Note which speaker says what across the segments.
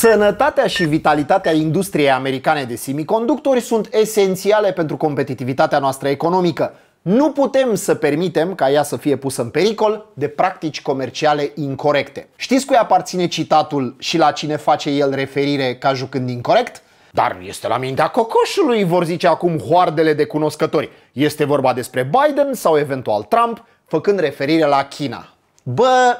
Speaker 1: Sănătatea și vitalitatea industriei americane de semiconductori sunt esențiale pentru competitivitatea noastră economică. Nu putem să permitem ca ea să fie pusă în pericol de practici comerciale incorrecte. Știți cui aparține citatul și la cine face el referire ca jucând incorrect? Dar este la mintea cocoșului, vor zice acum hoardele de cunoscători. Este vorba despre Biden sau eventual Trump, făcând referire la China. Bă,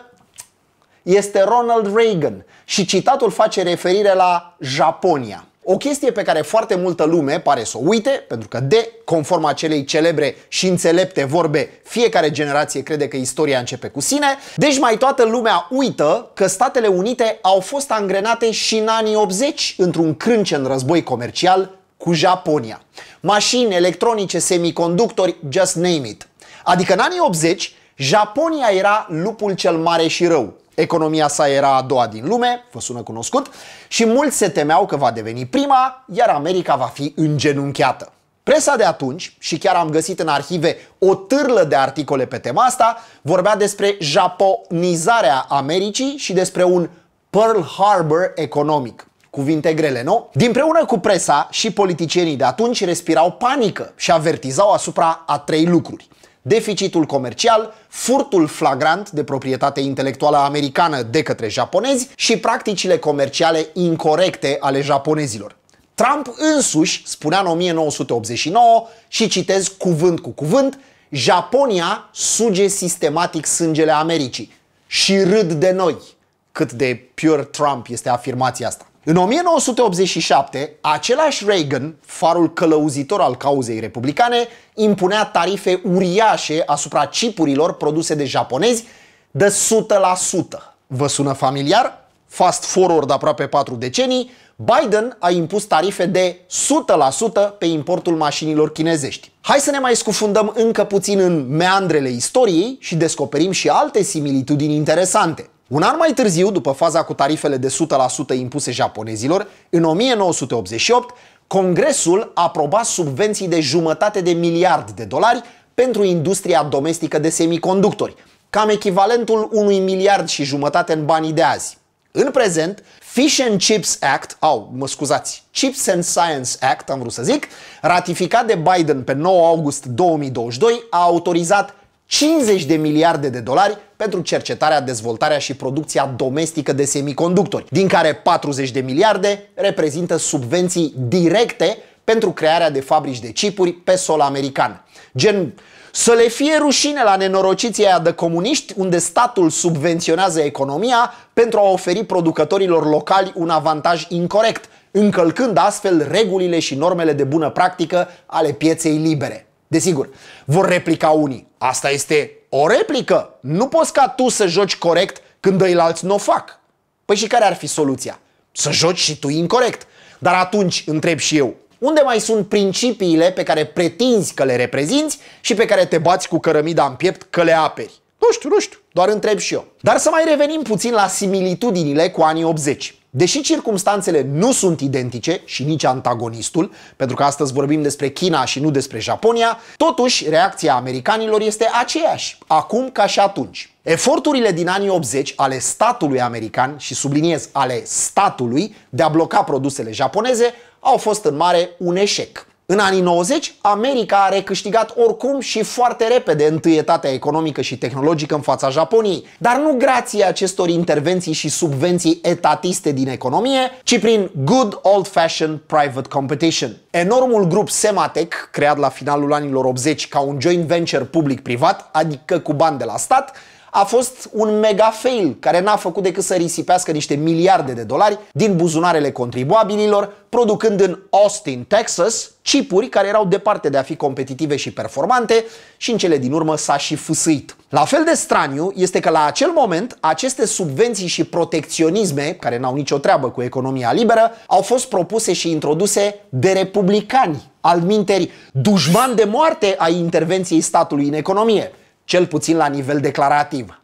Speaker 1: este Ronald Reagan și citatul face referire la Japonia. O chestie pe care foarte multă lume pare să o uite, pentru că de conform acelei celebre și înțelepte vorbe, fiecare generație crede că istoria începe cu sine, deci mai toată lumea uită că Statele Unite au fost angrenate și în anii 80 într-un crâncen război comercial cu Japonia. Mașini, electronice, semiconductori, just name it. Adică în anii 80, Japonia era lupul cel mare și rău. Economia sa era a doua din lume, vă sună cunoscut, și mulți se temeau că va deveni prima, iar America va fi îngenunchiată. Presa de atunci, și chiar am găsit în arhive o târlă de articole pe tema asta, vorbea despre japonizarea Americii și despre un Pearl Harbor economic. Cuvinte grele, nu? Dinpreună cu presa și politicienii de atunci respirau panică și avertizau asupra a trei lucruri deficitul comercial, furtul flagrant de proprietate intelectuală americană de către japonezi și practicile comerciale incorrecte ale japonezilor. Trump însuși spunea în 1989 și citez cuvânt cu cuvânt Japonia suge sistematic sângele Americii și râd de noi. Cât de pure Trump este afirmația asta. În 1987, același Reagan, farul călăuzitor al cauzei republicane, impunea tarife uriașe asupra chipurilor produse de japonezi de 100%. Vă sună familiar? Fast forward de aproape 4 decenii, Biden a impus tarife de 100% pe importul mașinilor chinezești. Hai să ne mai scufundăm încă puțin în meandrele istoriei și descoperim și alte similitudini interesante. Un an mai târziu, după faza cu tarifele de 100% impuse japonezilor, în 1988, Congresul aproba subvenții de jumătate de miliard de dolari pentru industria domestică de semiconductori, cam echivalentul unui miliard și jumătate în banii de azi. În prezent, Fish and Chips Act, au, mă scuzați, Chips and Science Act, am vrut să zic, ratificat de Biden pe 9 august 2022, a autorizat 50 de miliarde de dolari pentru cercetarea, dezvoltarea și producția domestică de semiconductori, din care 40 de miliarde reprezintă subvenții directe pentru crearea de fabrici de chipuri pe sol american. Gen, să le fie rușine la nenorociția aia de comuniști, unde statul subvenționează economia pentru a oferi producătorilor locali un avantaj incorrect, încălcând astfel regulile și normele de bună practică ale pieței libere. Desigur, vor replica unii. Asta este o replică. Nu poți ca tu să joci corect când alți nu o fac. Păi și care ar fi soluția? Să joci și tu incorrect. Dar atunci întreb și eu, unde mai sunt principiile pe care pretinzi că le reprezinți și pe care te bați cu cărămida în piept că le aperi? Nu știu, nu știu, doar întreb și eu. Dar să mai revenim puțin la similitudinile cu anii 80. Deși circumstanțele nu sunt identice și nici antagonistul, pentru că astăzi vorbim despre China și nu despre Japonia, totuși reacția americanilor este aceeași, acum ca și atunci. Eforturile din anii 80 ale statului american, și subliniez ale statului, de a bloca produsele japoneze, au fost în mare un eșec. În anii 90, America a recâștigat oricum și foarte repede întâietatea economică și tehnologică în fața Japoniei, dar nu grație acestor intervenții și subvenții etatiste din economie, ci prin good old-fashioned private competition. Enormul grup Sematec, creat la finalul anilor 80 ca un joint venture public-privat, adică cu bani de la stat, a fost un mega fail care n-a făcut decât să risipească niște miliarde de dolari din buzunarele contribuabililor, producând în Austin, Texas, chipuri care erau departe de a fi competitive și performante și în cele din urmă s-a și fâsâit. La fel de straniu este că la acel moment aceste subvenții și protecționisme, care n-au nicio treabă cu economia liberă, au fost propuse și introduse de republicani, alminteri dușman de moarte ai intervenției statului în economie cel puțin la nivel declarativ.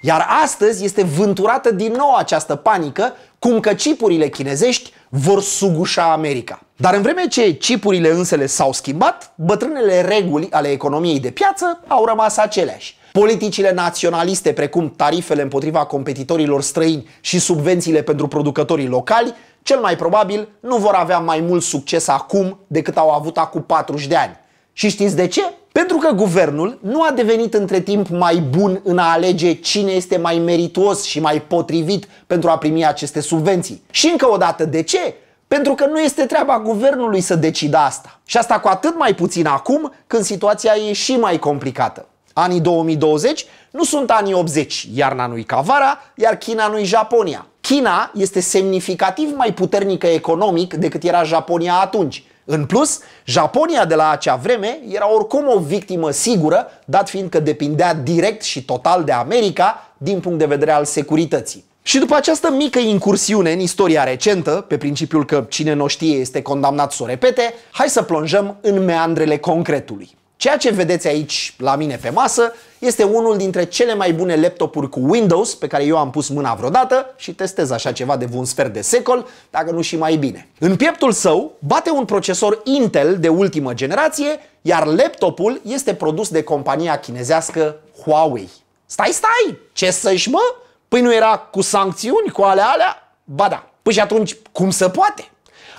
Speaker 1: Iar astăzi este vânturată din nou această panică, cum că cipurile chinezești vor sugușa America. Dar în vreme ce cipurile însele s-au schimbat, bătrânele reguli ale economiei de piață au rămas aceleași. Politicile naționaliste, precum tarifele împotriva competitorilor străini și subvențiile pentru producătorii locali, cel mai probabil nu vor avea mai mult succes acum decât au avut acum 40 de ani. Și știți de ce? Pentru că guvernul nu a devenit între timp mai bun în a alege cine este mai merituos și mai potrivit pentru a primi aceste subvenții. Și încă o dată, de ce? Pentru că nu este treaba guvernului să decida asta. Și asta cu atât mai puțin acum, când situația e și mai complicată. Anii 2020 nu sunt anii 80, iarna nu-i Cavara, iar China nu-i Japonia. China este semnificativ mai puternică economic decât era Japonia atunci, în plus, Japonia de la acea vreme era oricum o victimă sigură, dat fiind că depindea direct și total de America din punct de vedere al securității. Și după această mică incursiune în istoria recentă, pe principiul că cine nu știe este condamnat să o repete, hai să plonjăm în meandrele concretului. Ceea ce vedeți aici la mine pe masă este unul dintre cele mai bune laptopuri cu Windows pe care eu am pus mâna vreodată și testez așa ceva de un sfert de secol, dacă nu și mai bine. În pieptul său bate un procesor Intel de ultimă generație, iar laptopul este produs de compania chinezească Huawei. Stai, stai! Ce să-și mă? Păi nu era cu sancțiuni, cu alea alea? Ba da. Păi și atunci, cum se poate?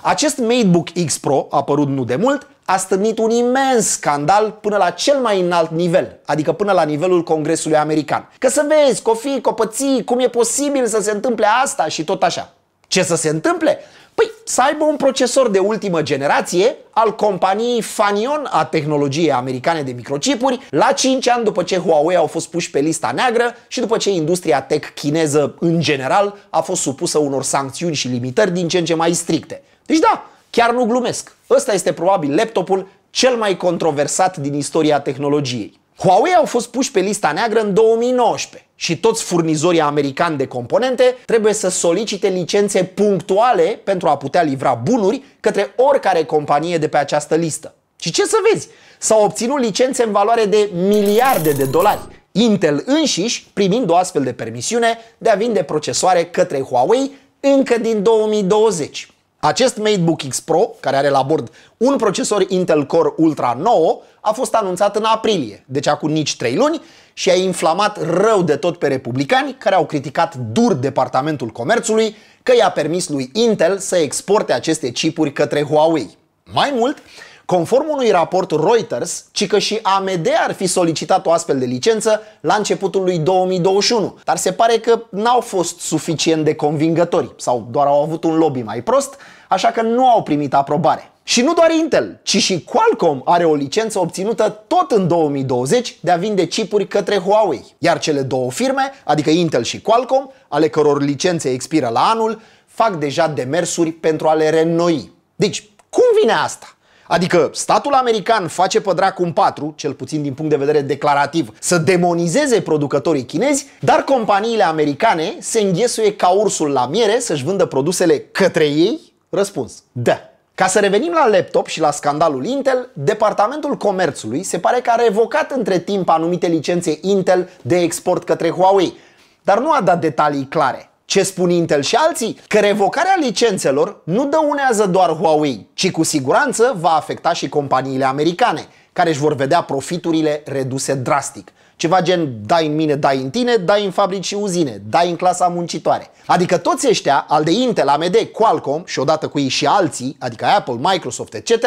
Speaker 1: Acest MateBook X Pro, apărut nu de mult, a stârnit un imens scandal până la cel mai înalt nivel, adică până la nivelul Congresului American. Că să vezi, cofii, copății, cum e posibil să se întâmple asta și tot așa. Ce să se întâmple? Păi să aibă un procesor de ultimă generație al companiei Fanion a tehnologiei americane de microcipuri la 5 ani după ce Huawei au fost puși pe lista neagră și după ce industria tech chineză în general a fost supusă unor sancțiuni și limitări din ce în ce mai stricte. Deci da, chiar nu glumesc. Ăsta este probabil laptopul cel mai controversat din istoria tehnologiei. Huawei au fost puși pe lista neagră în 2019 și toți furnizorii americani de componente trebuie să solicite licențe punctuale pentru a putea livra bunuri către oricare companie de pe această listă. Și ce să vezi? S-au obținut licențe în valoare de miliarde de dolari, Intel înșiși primind o astfel de permisiune de a vinde procesoare către Huawei încă din 2020. Acest MateBook X Pro, care are la bord un procesor Intel Core Ultra 9, a fost anunțat în aprilie, deci acum nici 3 luni, și a inflamat rău de tot pe republicani, care au criticat dur Departamentul Comerțului că i-a permis lui Intel să exporte aceste chipuri către Huawei. Mai mult, Conform unui raport Reuters, ci că și AMD ar fi solicitat o astfel de licență la începutul lui 2021, dar se pare că n-au fost suficient de convingători sau doar au avut un lobby mai prost așa că nu au primit aprobare. Și nu doar Intel, ci și Qualcomm are o licență obținută tot în 2020 de a vinde chipuri către Huawei. Iar cele două firme, adică Intel și Qualcomm, ale căror licențe expiră la anul, fac deja demersuri pentru a le renoi. Deci, cum vine asta? Adică statul american face pe dracu un patru, cel puțin din punct de vedere declarativ, să demonizeze producătorii chinezi, dar companiile americane se înghesuie ca ursul la miere să-și vândă produsele către ei Răspuns, da. Ca să revenim la laptop și la scandalul Intel, Departamentul Comerțului se pare că a revocat între timp anumite licențe Intel de export către Huawei, dar nu a dat detalii clare. Ce spun Intel și alții? Că revocarea licențelor nu dăunează doar Huawei, ci cu siguranță va afecta și companiile americane, care își vor vedea profiturile reduse drastic. Ceva gen dai în mine, dai în tine, dai în fabrici și uzine, dai în clasa muncitoare. Adică toți ăștia, al de Intel, AMD, Qualcomm și odată cu ei și alții, adică Apple, Microsoft, etc.,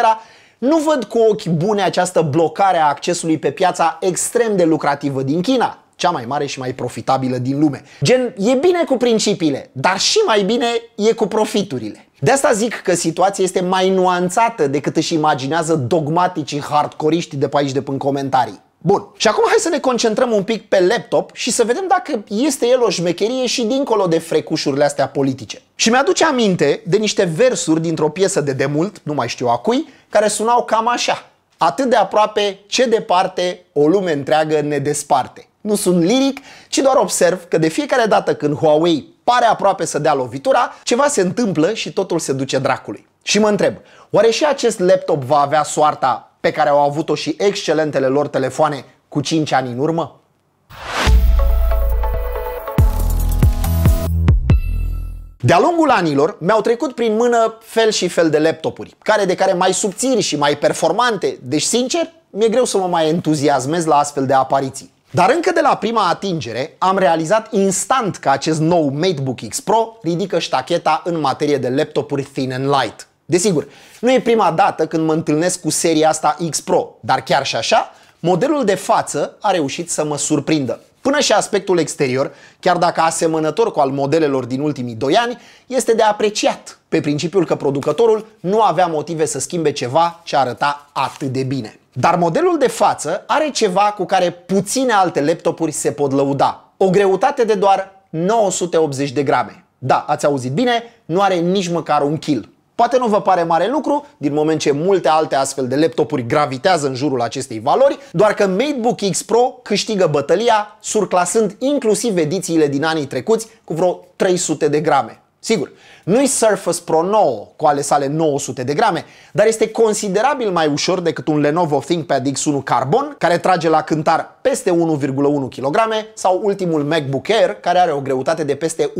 Speaker 1: nu văd cu ochi bune această blocare a accesului pe piața extrem de lucrativă din China, cea mai mare și mai profitabilă din lume. Gen, e bine cu principiile, dar și mai bine e cu profiturile. De asta zic că situația este mai nuanțată decât își imaginează dogmaticii hardcoriști de pe aici de până comentarii. Bun. Și acum hai să ne concentrăm un pic pe laptop și să vedem dacă este el o șmecherie și dincolo de frecușurile astea politice. Și mi-aduce aminte de niște versuri dintr-o piesă de demult, nu mai știu a cui, care sunau cam așa. Atât de aproape, ce departe, o lume întreagă ne desparte. Nu sunt liric, ci doar observ că de fiecare dată când Huawei pare aproape să dea lovitura, ceva se întâmplă și totul se duce dracului. Și mă întreb, oare și acest laptop va avea soarta pe care au avut-o și excelentele lor telefoane cu 5 ani în urmă? De-a lungul anilor mi-au trecut prin mână fel și fel de laptopuri, care de care mai subțiri și mai performante, deci sincer, mi-e greu să mă mai entuziasmez la astfel de apariții. Dar încă de la prima atingere am realizat instant că acest nou MateBook X Pro ridică ștacheta în materie de laptopuri thin and light. Desigur, nu e prima dată când mă întâlnesc cu seria asta X Pro, dar chiar și așa, modelul de față a reușit să mă surprindă. Până și aspectul exterior, chiar dacă asemănător cu al modelelor din ultimii 2 ani, este de apreciat, pe principiul că producătorul nu avea motive să schimbe ceva ce arăta atât de bine. Dar modelul de față are ceva cu care puține alte laptopuri se pot lăuda. O greutate de doar 980 de grame. Da, ați auzit bine, nu are nici măcar un kil. Poate nu vă pare mare lucru, din moment ce multe alte astfel de laptopuri gravitează în jurul acestei valori, doar că MateBook X Pro câștigă bătălia surclasând inclusiv edițiile din anii trecuți cu vreo 300 de grame. Sigur, nu-i Surface Pro 9 cu ale sale 900 de grame, dar este considerabil mai ușor decât un Lenovo ThinkPad X1 Carbon, care trage la cântar peste 1,1 kg, sau ultimul MacBook Air, care are o greutate de peste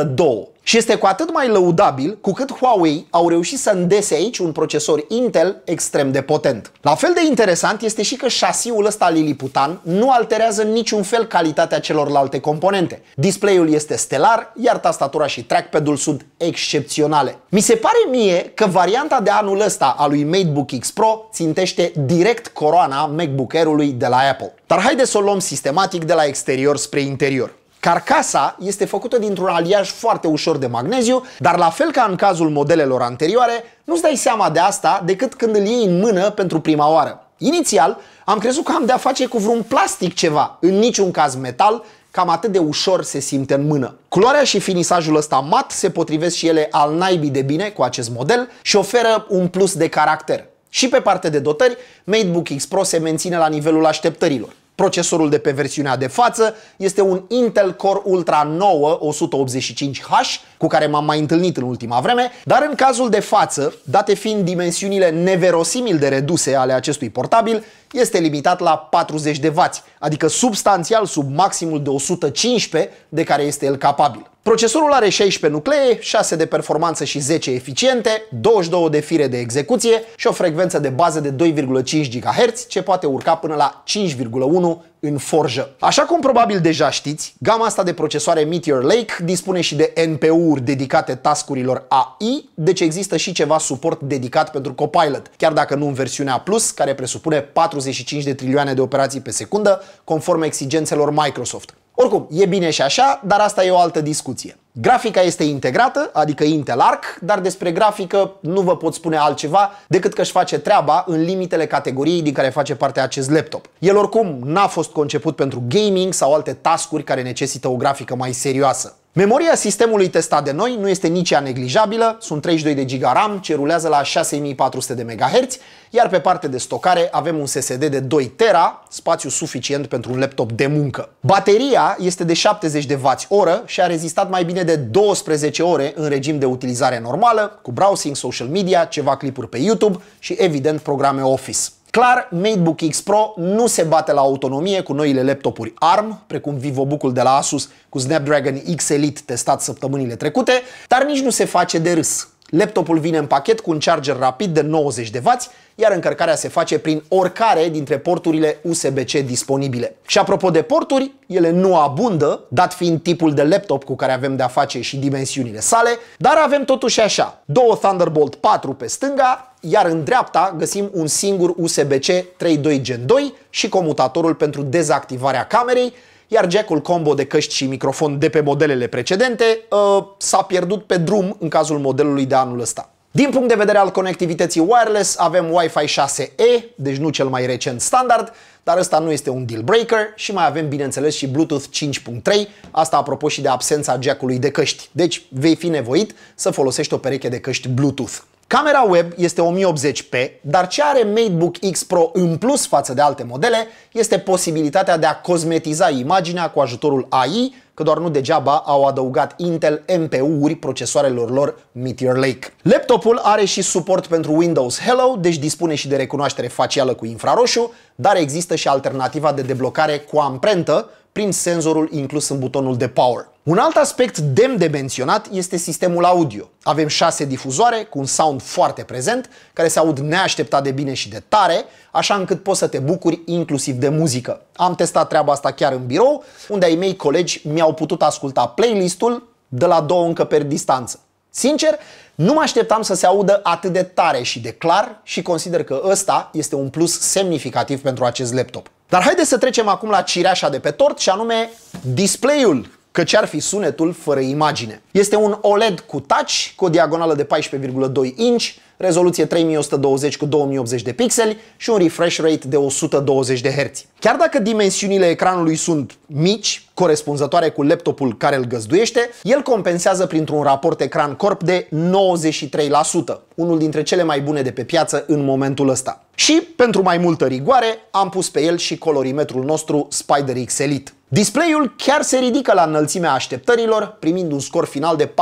Speaker 1: 1,2 și este cu atât mai lăudabil cu cât Huawei au reușit să îndese aici un procesor Intel extrem de potent. La fel de interesant este și că șasiul ăsta liliputan nu alterează niciun fel calitatea celorlalte componente. Display-ul este stelar, iar tastatura și trackpad-ul sunt excepționale. Mi se pare mie că varianta de anul ăsta a lui MateBook X Pro țintește direct coroana MacBook Air-ului de la Apple. Dar haideți să o luăm sistematic de la exterior spre interior. Carcasa este făcută dintr-un aliaj foarte ușor de magneziu, dar la fel ca în cazul modelelor anterioare, nu-ți dai seama de asta decât când îl iei în mână pentru prima oară. Inițial, am crezut că am de-a face cu vreun plastic ceva, în niciun caz metal, cam atât de ușor se simte în mână. Culoarea și finisajul ăsta mat se potrivesc și ele al naibii de bine cu acest model și oferă un plus de caracter. Și pe partea de dotări, MateBook X Pro se menține la nivelul așteptărilor. Procesorul de pe versiunea de față este un Intel Core Ultra 9 185H cu care m-am mai întâlnit în ultima vreme, dar în cazul de față, date fiind dimensiunile neverosimil de reduse ale acestui portabil, este limitat la 40 de W, adică substanțial sub maximul de 115 de care este el capabil. Procesorul are 16 nuclee, 6 de performanță și 10 eficiente, 22 de fire de execuție și o frecvență de bază de 2,5 GHz ce poate urca până la 5,1 în forjă. Așa cum probabil deja știți, gama asta de procesoare Meteor Lake dispune și de NPU-uri dedicate tascurilor AI, deci există și ceva suport dedicat pentru Copilot, chiar dacă nu în versiunea Plus, care presupune 45 de trilioane de operații pe secundă, conform exigențelor Microsoft. Oricum, e bine și așa, dar asta e o altă discuție. Grafica este integrată, adică Intel Arc, dar despre grafică nu vă pot spune altceva decât că își face treaba în limitele categoriei din care face parte acest laptop. El oricum n-a fost conceput pentru gaming sau alte tascuri care necesită o grafică mai serioasă. Memoria sistemului testat de noi nu este nici ea neglijabilă, sunt 32 de GB RAM ce rulează la 6400 de MHz, iar pe parte de stocare avem un SSD de 2 tera, spațiu suficient pentru un laptop de muncă. Bateria este de 70 de oră și a rezistat mai bine de 12 ore în regim de utilizare normală, cu browsing, social media, ceva clipuri pe YouTube și evident programe Office clar, MateBook X Pro nu se bate la autonomie cu noile laptopuri ARM, precum VivoBook-ul de la Asus cu Snapdragon X Elite testat săptămânile trecute, dar nici nu se face de râs. Laptopul vine în pachet cu un charger rapid de 90 de W, iar încărcarea se face prin oricare dintre porturile USB-C disponibile. Și apropo de porturi, ele nu abundă, dat fiind tipul de laptop cu care avem de-a face și dimensiunile sale, dar avem totuși așa, două Thunderbolt 4 pe stânga iar în dreapta găsim un singur USB-C 3.2 Gen 2 și comutatorul pentru dezactivarea camerei, iar jackul combo de căști și microfon de pe modelele precedente uh, s-a pierdut pe drum în cazul modelului de anul ăsta. Din punct de vedere al conectivității wireless, avem Wi-Fi 6E, deci nu cel mai recent standard, dar ăsta nu este un deal breaker și mai avem, bineînțeles, și Bluetooth 5.3, asta apropo și de absența jackului de căști. Deci vei fi nevoit să folosești o pereche de căști Bluetooth. Camera web este 1080p, dar ce are MateBook X Pro în plus față de alte modele este posibilitatea de a cosmetiza imaginea cu ajutorul AI, că doar nu degeaba au adăugat Intel MPU-uri procesoarelor lor Meteor Lake. Laptopul are și suport pentru Windows Hello, deci dispune și de recunoaștere facială cu infraroșu, dar există și alternativa de deblocare cu amprentă, prin senzorul inclus în butonul de power. Un alt aspect demn de menționat este sistemul audio. Avem șase difuzoare cu un sound foarte prezent, care se aud neașteptat de bine și de tare, așa încât poți să te bucuri inclusiv de muzică. Am testat treaba asta chiar în birou, unde ai mei colegi mi-au putut asculta playlistul de la două încăperi distanță. Sincer, nu mă așteptam să se audă atât de tare și de clar și consider că ăsta este un plus semnificativ pentru acest laptop. Dar haideți să trecem acum la cireașa de pe tort și anume display-ul căci ar fi sunetul fără imagine. Este un OLED cu touch, cu o diagonală de 14,2 inch, rezoluție 3120 cu 2080 de pixeli și un refresh rate de 120 de Hz. Chiar dacă dimensiunile ecranului sunt mici, corespunzătoare cu laptopul care îl găzduiește, el compensează printr-un raport ecran-corp de 93%, unul dintre cele mai bune de pe piață în momentul ăsta. Și, pentru mai multă rigoare, am pus pe el și colorimetrul nostru Spider X Elite. Display-ul chiar se ridică la înălțimea așteptărilor, primind un scor final de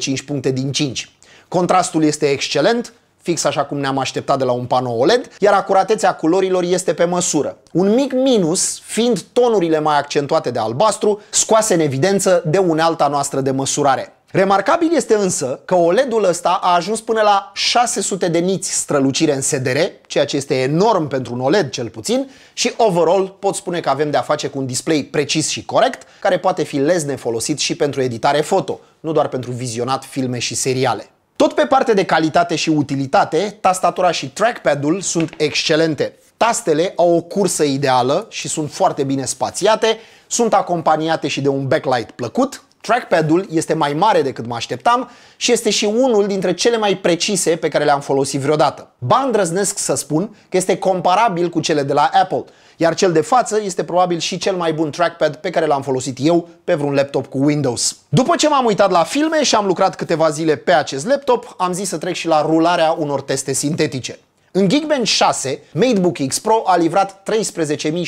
Speaker 1: 4,5 puncte din 5. Contrastul este excelent, fix așa cum ne-am așteptat de la un panou OLED, iar acuratețea culorilor este pe măsură. Un mic minus fiind tonurile mai accentuate de albastru, scoase în evidență de unealta noastră de măsurare. Remarcabil este însă că OLED-ul ăsta a ajuns până la 600 de niți strălucire în SDR, ceea ce este enorm pentru un OLED cel puțin, și overall pot spune că avem de a face cu un display precis și corect, care poate fi lezne folosit și pentru editare foto, nu doar pentru vizionat filme și seriale. Tot pe parte de calitate și utilitate, tastatura și trackpad-ul sunt excelente. Tastele au o cursă ideală și sunt foarte bine spațiate, sunt acompaniate și de un backlight plăcut, Trackpad-ul este mai mare decât mă așteptam și este și unul dintre cele mai precise pe care le-am folosit vreodată. Ba îndrăznesc să spun că este comparabil cu cele de la Apple, iar cel de față este probabil și cel mai bun trackpad pe care l-am folosit eu pe vreun laptop cu Windows. După ce m-am uitat la filme și am lucrat câteva zile pe acest laptop, am zis să trec și la rularea unor teste sintetice. În Geekbench 6, MateBook X Pro a livrat 13.721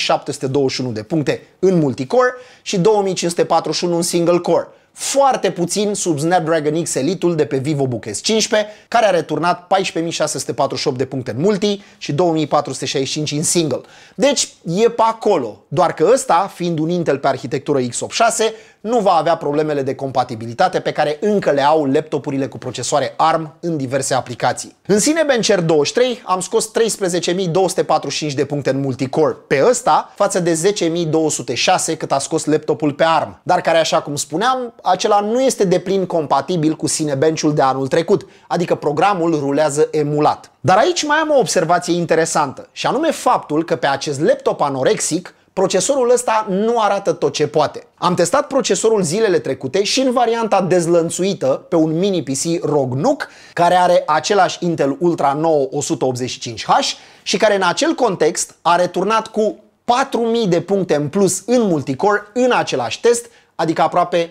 Speaker 1: de puncte în multicore și 2541 în single core, foarte puțin sub Snapdragon X Elite-ul de pe VivoBook S15, care a returnat 14.648 de puncte în multi și 2465 în single. Deci e pe acolo, doar că ăsta, fiind un Intel pe arhitectură x86, nu va avea problemele de compatibilitate pe care încă le au laptopurile cu procesoare ARM în diverse aplicații. În Cinebencher 23 am scos 13.245 de puncte în multicore pe ăsta față de 10.206 cât a scos laptopul pe ARM, dar care așa cum spuneam, acela nu este deplin compatibil cu Cinebench-ul de anul trecut, adică programul rulează emulat. Dar aici mai am o observație interesantă, și anume faptul că pe acest laptop anorexic procesorul ăsta nu arată tot ce poate. Am testat procesorul zilele trecute și în varianta dezlănțuită pe un mini PC ROG Nook care are același Intel Ultra 9 185H și care în acel context a returnat cu 4000 de puncte în plus în multicore în același test, adică aproape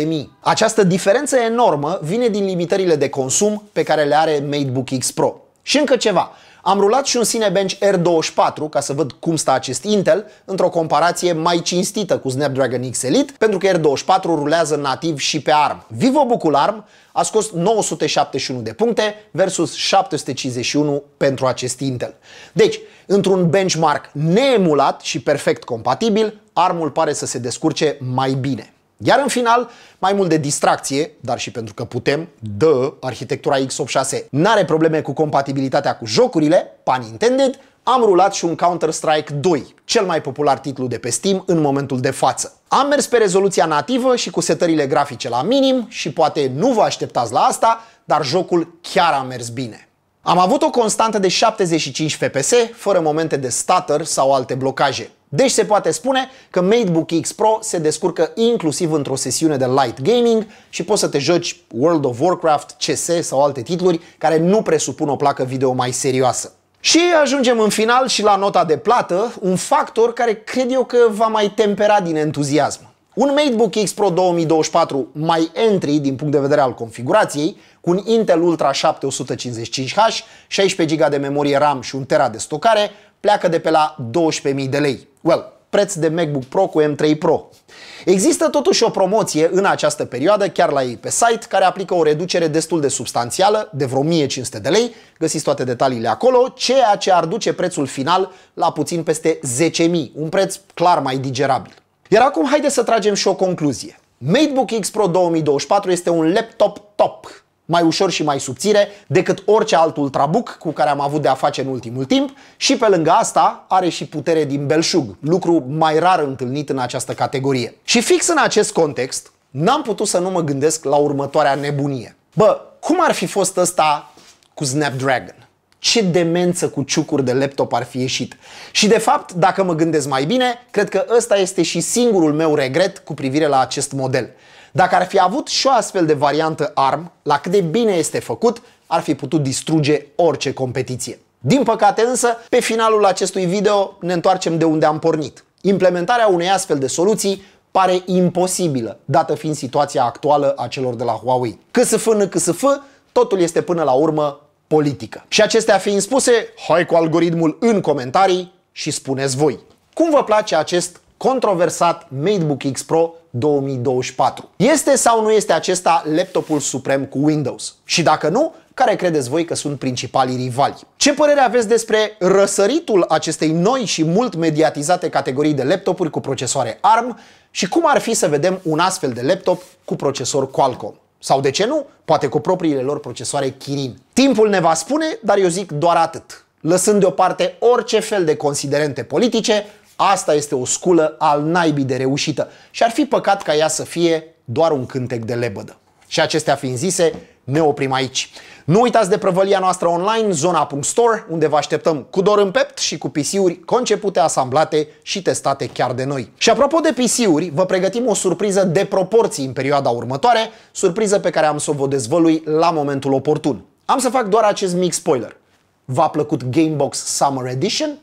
Speaker 1: 18.000. Această diferență enormă vine din limitările de consum pe care le are MateBook X Pro. Și încă ceva, am rulat și un Cinebench R24 ca să văd cum stă acest Intel într-o comparație mai cinstită cu Snapdragon X Elite, pentru că R24 rulează nativ și pe ARM. VivoBook ARM a scos 971 de puncte versus 751 pentru acest Intel. Deci, într-un benchmark neemulat și perfect compatibil, ARM-ul pare să se descurce mai bine. Iar în final, mai mult de distracție, dar și pentru că putem, dă, arhitectura x86 n-are probleme cu compatibilitatea cu jocurile, pan intended, am rulat și un Counter-Strike 2, cel mai popular titlu de pe Steam în momentul de față. Am mers pe rezoluția nativă și cu setările grafice la minim și poate nu vă așteptați la asta, dar jocul chiar a mers bine. Am avut o constantă de 75 FPS, fără momente de stutter sau alte blocaje. Deci se poate spune că MateBook X Pro se descurcă inclusiv într-o sesiune de light gaming și poți să te joci World of Warcraft, CS sau alte titluri care nu presupun o placă video mai serioasă. Și ajungem în final și la nota de plată, un factor care cred eu că va mai tempera din entuziasm. Un MateBook X Pro 2024 mai entry din punct de vedere al configurației, cu un Intel Ultra 7 155H, 16 GB de memorie RAM și un tera de stocare, pleacă de pe la 12.000 de lei. Well, preț de MacBook Pro cu M3 Pro. Există totuși o promoție în această perioadă, chiar la ei pe site, care aplică o reducere destul de substanțială, de vreo 1500 de lei, găsiți toate detaliile acolo, ceea ce ar duce prețul final la puțin peste 10.000, un preț clar mai digerabil. Iar acum haideți să tragem și o concluzie. MateBook X Pro 2024 este un laptop top mai ușor și mai subțire decât orice alt ultrabuc cu care am avut de a face în ultimul timp și pe lângă asta are și putere din belșug, lucru mai rar întâlnit în această categorie. Și fix în acest context, n-am putut să nu mă gândesc la următoarea nebunie. Bă, cum ar fi fost ăsta cu Snapdragon? Ce demență cu ciucuri de laptop ar fi ieșit. Și de fapt, dacă mă gândesc mai bine, cred că ăsta este și singurul meu regret cu privire la acest model. Dacă ar fi avut și o astfel de variantă ARM, la cât de bine este făcut, ar fi putut distruge orice competiție. Din păcate însă, pe finalul acestui video ne întoarcem de unde am pornit. Implementarea unei astfel de soluții pare imposibilă, dată fiind situația actuală a celor de la Huawei. să fă, totul este până la urmă politică. Și acestea fiind spuse, hai cu algoritmul în comentarii și spuneți voi. Cum vă place acest controversat MateBook X Pro 2024. Este sau nu este acesta laptopul suprem cu Windows? Și dacă nu, care credeți voi că sunt principalii rivali? Ce părere aveți despre răsăritul acestei noi și mult mediatizate categorii de laptopuri cu procesoare ARM și cum ar fi să vedem un astfel de laptop cu procesor Qualcomm? Sau de ce nu? Poate cu propriile lor procesoare Kirin. Timpul ne va spune, dar eu zic doar atât. Lăsând deoparte orice fel de considerente politice, Asta este o sculă al naibii de reușită și ar fi păcat ca ea să fie doar un cântec de lebădă. Și acestea fiind zise, ne oprim aici. Nu uitați de prăvălia noastră online, zona.store, unde vă așteptăm cu dor în pept și cu PC-uri concepute, asamblate și testate chiar de noi. Și apropo de PC-uri, vă pregătim o surpriză de proporții în perioada următoare, surpriză pe care am să o vă dezvălui la momentul oportun. Am să fac doar acest mic spoiler v-a plăcut Gamebox Summer Edition?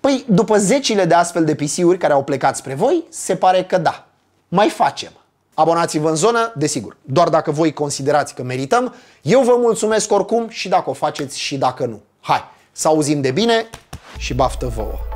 Speaker 1: Păi, după zecile de astfel de PC-uri care au plecat spre voi, se pare că da. Mai facem. Abonați-vă în zonă, desigur, doar dacă voi considerați că merităm. Eu vă mulțumesc oricum și dacă o faceți și dacă nu. Hai, să auzim de bine și baftă vouă!